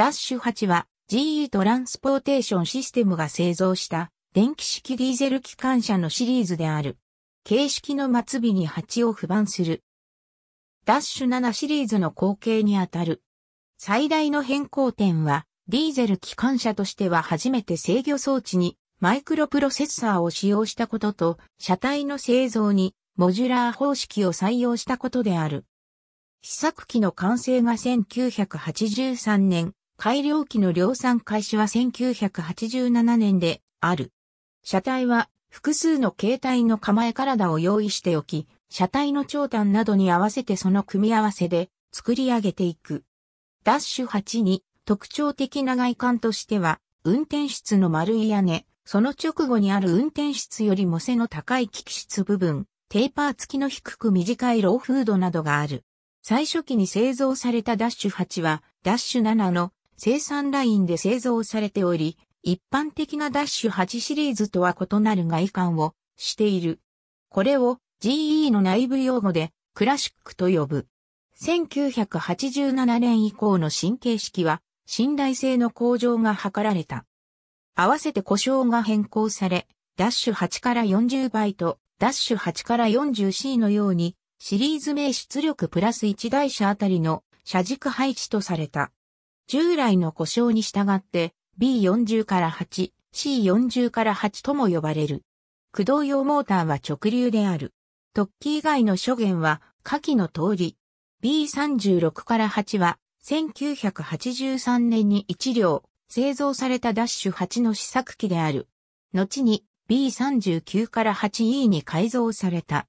ダッシュ8は GE トランスポーテーションシステムが製造した電気式ディーゼル機関車のシリーズである。形式の末尾に8を付番する。ダッシュ7シリーズの後継にあたる。最大の変更点は、ディーゼル機関車としては初めて制御装置にマイクロプロセッサーを使用したことと、車体の製造にモジュラー方式を採用したことである。試作機の完成が1983年改良機の量産開始は1987年である。車体は複数の形態の構え体を用意しておき、車体の長短などに合わせてその組み合わせで作り上げていく。ダッシュ8に特徴的な外観としては、運転室の丸い屋根、その直後にある運転室よりも背の高い機器室部分、テーパー付きの低く短いローフードなどがある。最初期に製造されたダッシュ8は、ダッシュ7の生産ラインで製造されており、一般的なダッシュ8シリーズとは異なる外観をしている。これを GE の内部用語でクラシックと呼ぶ。1987年以降の新形式は信頼性の向上が図られた。合わせて故障が変更され、ダッシュ8から40倍とダッシュ8から 40C のようにシリーズ名出力プラス1台車あたりの車軸配置とされた。従来の故障に従って B40 から8、C40 から8とも呼ばれる。駆動用モーターは直流である。突起以外の諸元は下記の通り。B36 から8は1983年に1両製造されたダッシュ8の試作機である。後に B39 から 8E に改造された。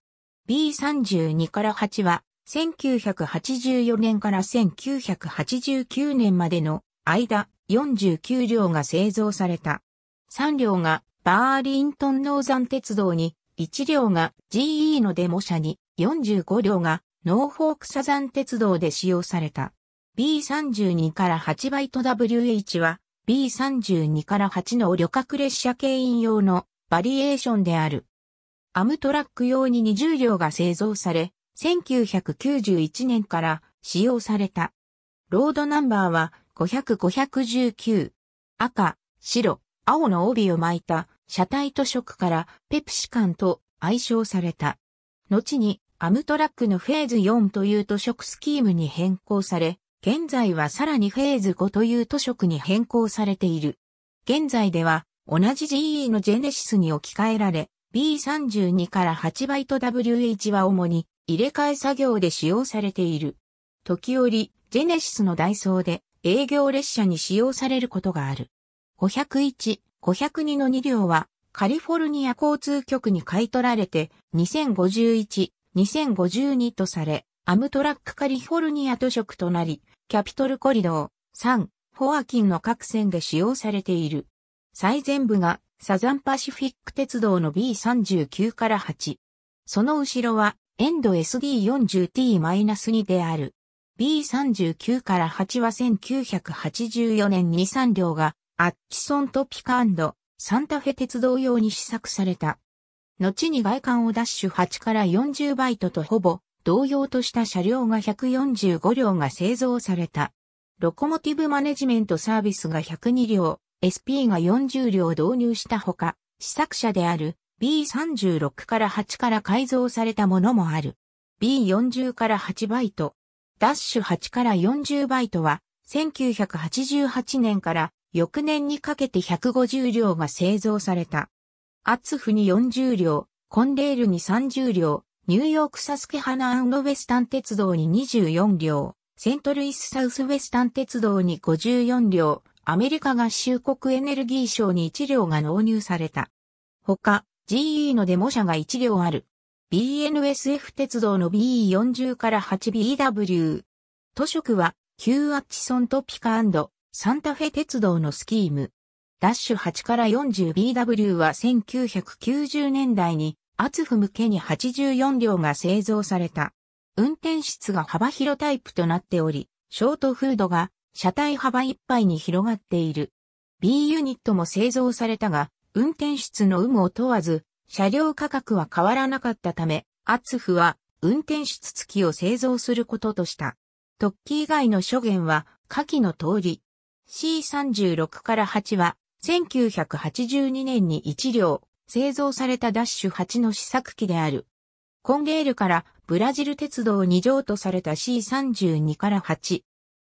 B32 から8は1984年から1989年までの間49両が製造された。3両がバーリントンノーザン鉄道に、1両が GE のデモ車に、45両がノーフォークサザン鉄道で使用された。B32 から8バイト WH は B32 から8の旅客列車牽引用のバリエーションである。アムトラック用に20両が製造され、1991年から使用された。ロードナンバーは500-519。赤、白、青の帯を巻いた車体と色からペプシカンと愛称された。後にアムトラックのフェーズ4という図色スキームに変更され、現在はさらにフェーズ5という図色に変更されている。現在では同じ GE のジェネシスに置き換えられ、B32 から8ト w h は主に入れ替え作業で使用されている。時折、ジェネシスのダイソーで営業列車に使用されることがある。501、502の2両はカリフォルニア交通局に買い取られて2051、2052とされ、アムトラックカリフォルニア都色となり、キャピトルコリドー3、ォアキンの各線で使用されている。最前部がサザンパシフィック鉄道の B39 から8。その後ろはエンド SD40T-2 である。B39 から8は1984年に3両がアッチソントピカサンタフェ鉄道用に試作された。後に外観をダッシュ8から40バイトとほぼ同様とした車両が145両が製造された。ロコモティブマネジメントサービスが102両、SP が40両導入したほか、試作車である B36 から8から改造されたものもある。B40 から8バイト、ダッシュ8から40バイトは、1988年から翌年にかけて150両が製造された。アツフに40両、コンレールに30両、ニューヨークサスケハナウェスタン鉄道に24両、セントルイスサウスウェスタン鉄道に54両、アメリカ合衆国エネルギー省に1両が納入された。他、GE のデモ車が1両ある。BNSF 鉄道の BE40 から 8BW。都色は、旧アッチソントピカサンタフェ鉄道のスキーム。ダッシュ8から 40BW は1990年代に、アツフ向けに84両が製造された。運転室が幅広タイプとなっており、ショートフードが車体幅いっぱいに広がっている。B ユニットも製造されたが、運転室の有無を問わず、車両価格は変わらなかったため、アツフは運転室付きを製造することとした。突起以外の諸言は下記の通り。C36 から8は1982年に1両製造されたダッシュ8の試作機である。コンレールからブラジル鉄道2乗とされた C32 から8。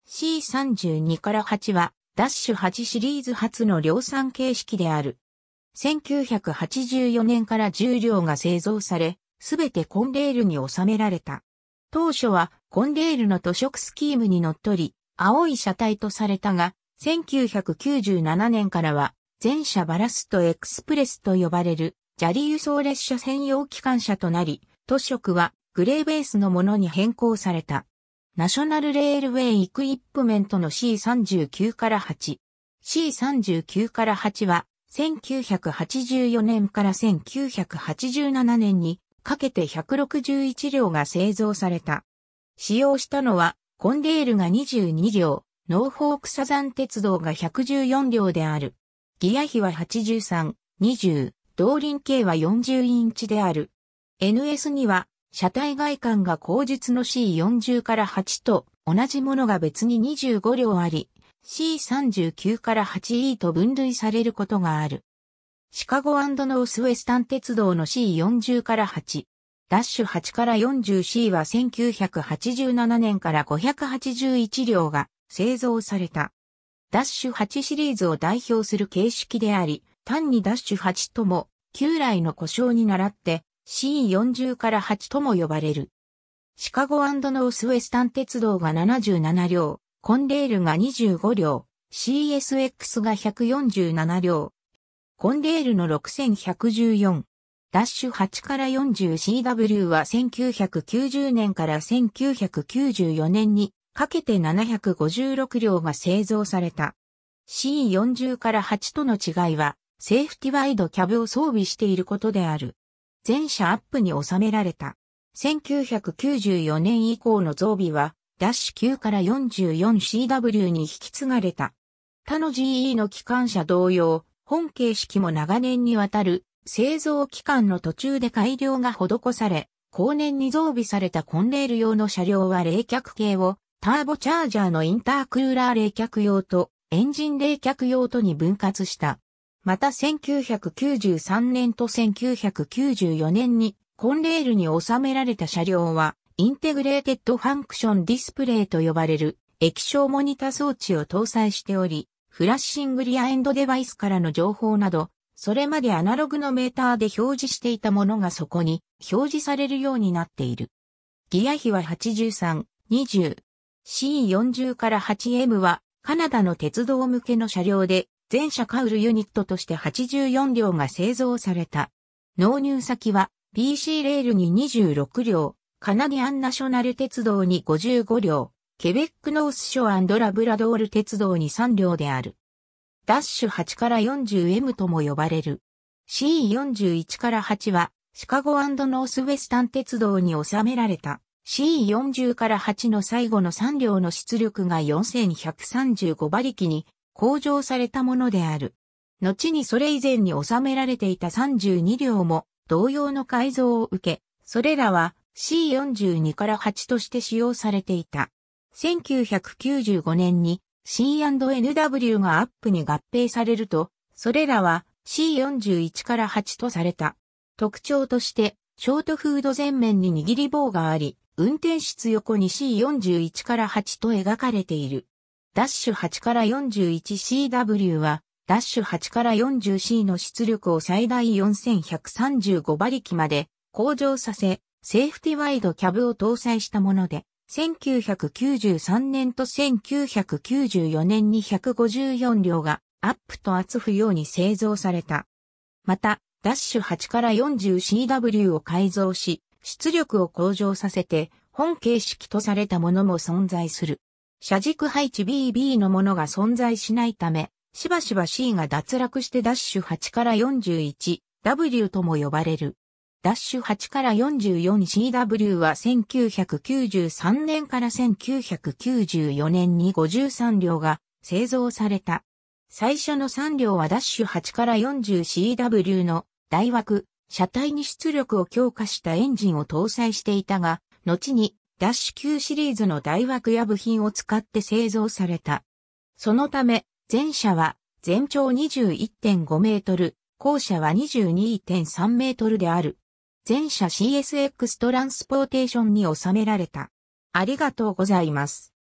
C32 から8はダッシュ8シリーズ初の量産形式である。1984年から重量が製造され、すべてコンレールに収められた。当初はコンレールの図色スキームにのっとり、青い車体とされたが、1997年からは、全車バラストエクスプレスと呼ばれる、砂利輸送列車専用機関車となり、図色はグレーベースのものに変更された。ナショナルレールウェイイクイップメントの C39 から8。C39 から8は1984年から1987年にかけて161両が製造された。使用したのはコンデールが22両、ノーフォークサザン鉄道が114両である。ギア比は83、20、動輪径は40インチである。NS には車体外観が後述の C40 から8と同じものが別に25両あり、C39 から 8E と分類されることがある。シカゴノースウェスタン鉄道の C40 から8、ダッシュ8から 40C は1987年から581両が製造された。ダッシュ8シリーズを代表する形式であり、単にダッシュ8とも、旧来の故障に倣って C40 から8とも呼ばれる。シカゴノースウェスタン鉄道が77両、コンレールが25両、CSX が147両、コンレールの6114、ダッシュ8から 40CW は1990年から1994年にかけて756両が製造された。C40 から8との違いは、セーフティワイドキャブを装備していることである。全車アップに収められた。1994年以降の増備は、ダッシュ9から 44CW に引き継がれた。他の GE の機関車同様、本形式も長年にわたる製造期間の途中で改良が施され、後年に増備されたコンレール用の車両は冷却系をターボチャージャーのインタークーラー冷却用とエンジン冷却用とに分割した。また1993年と1994年にコンレールに収められた車両はインテグレーテッドファンクションディスプレイと呼ばれる液晶モニタ装置を搭載しており、フラッシングリアエンドデバイスからの情報など、それまでアナログのメーターで表示していたものがそこに表示されるようになっている。ギア比は83、20。C40 から 8M はカナダの鉄道向けの車両で全車カウルユニットとして84両が製造された。納入先は PC レールに26両、カナディアンナショナル鉄道に55両、ケベックノースショアンドラブラドール鉄道に3両である。ダッシュ8から 40M とも呼ばれる。C41 から8は、シカゴノースウェスタン鉄道に収められた C40 から8の最後の3両の出力が4135馬力に向上されたものである。後にそれ以前に収められていた32両も同様の改造を受け、それらは C42 から8として使用されていた。1995年に C&NW がアップに合併されると、それらは C41 から8とされた。特徴として、ショートフード前面に握り棒があり、運転室横に C41 から8と描かれている。ダッシュ8から 41CW は、ダッシュ8から 40C の出力を最大4135馬力まで向上させ、セーフティワイドキャブを搭載したもので、1993年と1994年に154両がアップと厚不要に製造された。また、ダッシュ8から 40CW を改造し、出力を向上させて、本形式とされたものも存在する。車軸配置 BB のものが存在しないため、しばしば C が脱落してダッシュ8から 41W とも呼ばれる。ダッシュ8から 44CW は1993年から1994年に53両が製造された。最初の3両はダッシュ8から 40CW の大枠、車体に出力を強化したエンジンを搭載していたが、後にダッシュ9シリーズの大枠や部品を使って製造された。そのため、前車は全長21.5メートル、後車は22.3メートルである。全車 CSX トランスポーテーションに収められた。ありがとうございます。